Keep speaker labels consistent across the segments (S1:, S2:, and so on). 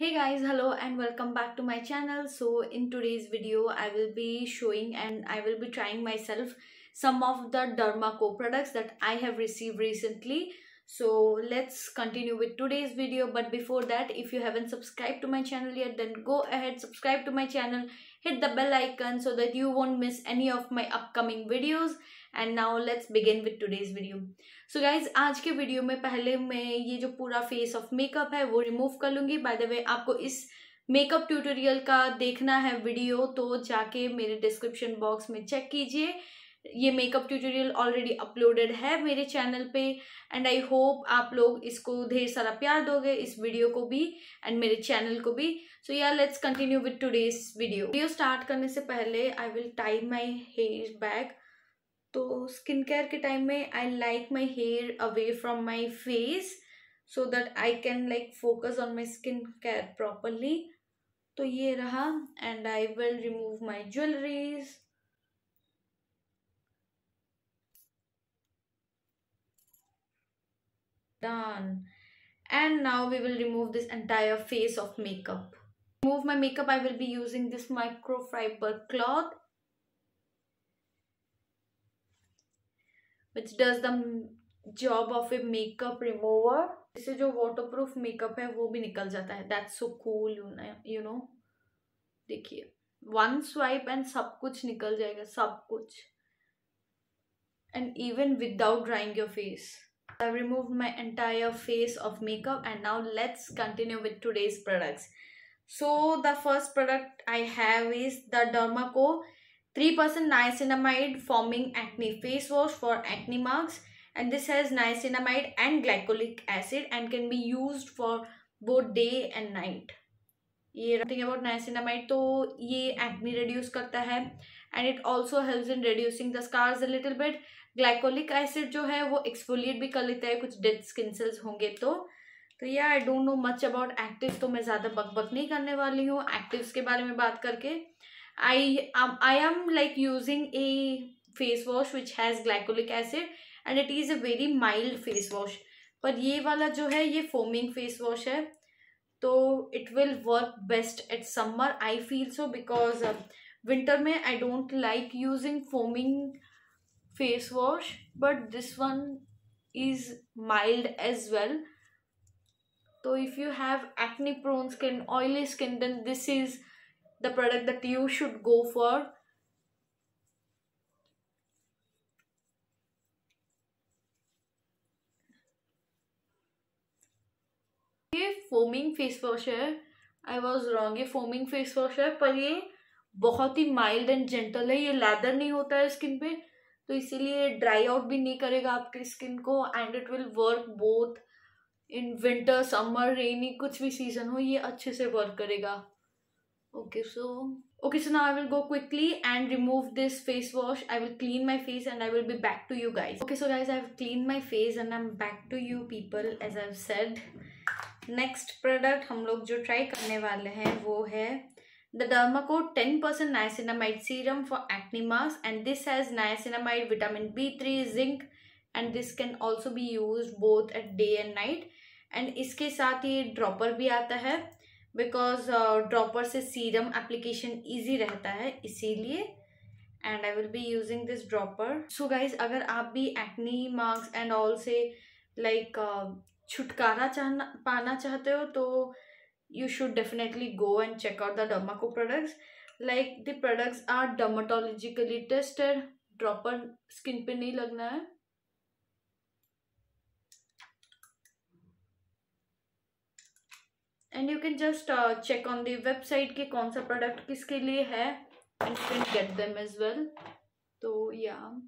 S1: hey guys hello and welcome back to my channel so in today's video i will be showing and i will be trying myself some of the Co products that i have received recently so let's continue with today's video but before that if you haven't subscribed to my channel yet then go ahead subscribe to my channel hit the bell icon so that you won't miss any of my upcoming videos and now let's begin with today's video so guys आज के video में पहले मैं ये जो पूरा face of makeup है वो remove कर लूँगी by the way आपको इस मेकअप ट्यूटोरियल का देखना है वीडियो तो जाके मेरे डिस्क्रिप्शन बॉक्स में चेक कीजिए ये मेकअप ट्यूटोरियल ऑलरेडी अपलोडेड है मेरे चैनल पे एंड आई होप आप लोग इसको ढेर सारा प्यार दोगे इस वीडियो को भी एंड मेरे चैनल को भी सो यार let's continue with today's video video start करने से पहले I will tie my hair back तो स्किन केयर के टाइम में I like my hair away from my face so that I can like focus on my skin care properly तो ये रहा and I will remove my jewelleries done and now we will remove this entire face of makeup remove my makeup i will be using this microfiber cloth which does the job of a makeup remover This is your waterproof makeup है वो भी निकल जाता है that's so cool you know देखिए one swipe and सब कुछ निकल जाएगा सब कुछ and even without drying your face i removed my entire face of makeup and now let's continue with today's products. So the first product I have is the Dermaco 3% niacinamide forming acne face wash for acne marks and this has niacinamide and glycolic acid and can be used for both day and night. ये thing about niacinamide तो ये acne reduce करता है it also helps in reducing the scars a little bit. Glycolic acid जो है वो exfoliate भी कर लेता है कुछ डेड स्किन सेल्स होंगे तो तो ये I don't know much about active तो मैं ज़्यादा बकबक बक नहीं करने वाली हूँ एक्टिव्स के बारे में बात करके I I am like using a face wash which has glycolic acid and it is a very mild face wash पर ये वाला जो है ये फोमिंग फेस वॉश है तो it will work best at summer I feel so because winter में I don't like using foaming face wash but this one is mild as well तो if you have acne prone skin oily skin then this is the product that you should go for ये foaming face wash है I was wrong ये foaming face wash है पर ये बहुत ही mild and gentle है ये लैदर नहीं होता है स्किन पे तो इसीलिए ड्राई आउट भी नहीं करेगा आपकी स्किन को and it will work both in winter summer rainy कुछ भी सीजन हो ये अच्छे से वर्क करेगा ओके सो ओके सो ना I will go quickly and remove this face wash I will clean my face and I will be back to you guys okay so guys I clean my face and I am back to you people as I said next product हम लोग जो try करने वाले हैं वो है The Dermacote 10% niacinamide serum for acne mask and this has niacinamide, vitamin B3, zinc and this can also be used both at day and night. And इसके साथ ये dropper भी आता है बिकॉज ड्रॉपर से सीरम एप्लीकेशन इजी रहता है इसीलिए and I will be using this dropper so guys अगर आप भी एक्नी मार्क्स एंड ऑल से लाइक like, uh, छुटकारा चाहना पाना चाहते हो तो you should definitely go and check out the Dermaco products. Like the products are dermatologically tested. Dropper skin pe nahi lagna hai and you can just check on the website कि कौन सा product किसके लिए है and you can get them as well तो या yeah.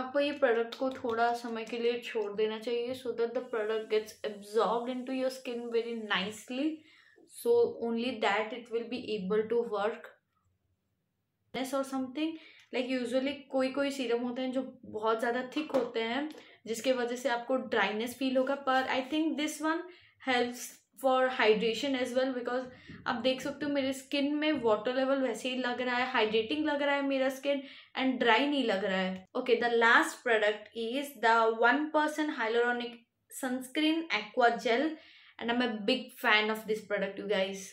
S1: आपको ये प्रोडक्ट को थोड़ा समय के लिए छोड़ देना चाहिए so that the product gets absorb into your skin very nicely so only that it will be able to work और समथिंग लाइक यूजली कोई कोई सीरम होते हैं जो बहुत ज़्यादा थिक होते हैं जिसके वजह से आपको ड्राइनेस फील होगा पर I think this one helps for hydration as well because आप देख सकते हो मेरे स्किन में वाटर लेवल वैसे ही लग रहा है हाइड्रेटिंग लग रहा है मेरा स्किन एंड ड्राई नहीं लग रहा है okay the last product is the one percent hyaluronic sunscreen aqua gel and I am a big fan of this product you guys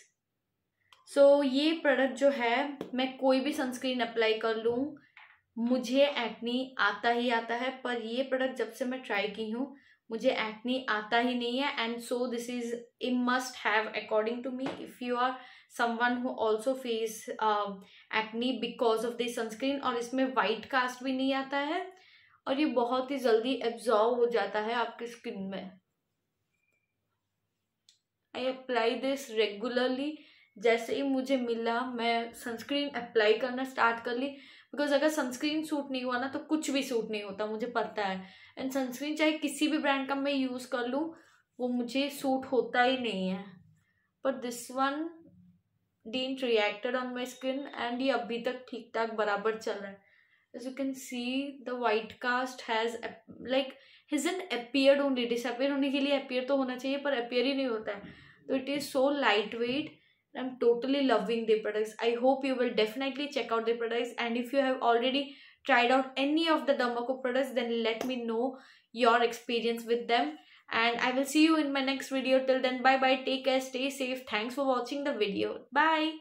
S1: so ये प्रोडक्ट जो है मैं कोई भी सनस्क्रीन अप्लाई कर लूँ मुझे एक्नी आता ही आता है पर ये प्रोडक्ट जब से मैं ट्राई की हूँ मुझे एक्नी आता ही नहीं है and so this is a must have according to me if you are someone who also face acne because of this sunscreen और इसमें वाइट कास्ट भी नहीं आता है और ये बहुत ही जल्दी एब्जॉर्व हो जाता है आपकी स्किन में आई अप्लाई दिस रेगुलरली जैसे ही मुझे मिला मैं सनस्क्रीन अप्लाई करना स्टार्ट कर ली बिकॉज अगर सनस्क्रीन सूट नहीं हुआ ना तो कुछ भी सूट नहीं होता मुझे पता है एंड सनस्क्रीन चाहे किसी भी ब्रांड का मैं यूज़ कर लूँ वो मुझे सूट होता ही नहीं है पर this one didn't reacted on my skin and ये अभी तक ठीक ठाक बराबर चल रहा है you can see the white cast has like like an appeared only disappear होने के लिए अपियर तो होना चाहिए पर अपियर ही नहीं होता है तो is so lightweight I'm totally loving their products. I hope you will definitely check out their products. And if you have already tried out any of the Dermaco products, then let me know your experience with them. And I will see you in my next video. Till then, bye bye. Take care. Stay safe. Thanks for watching the video. Bye.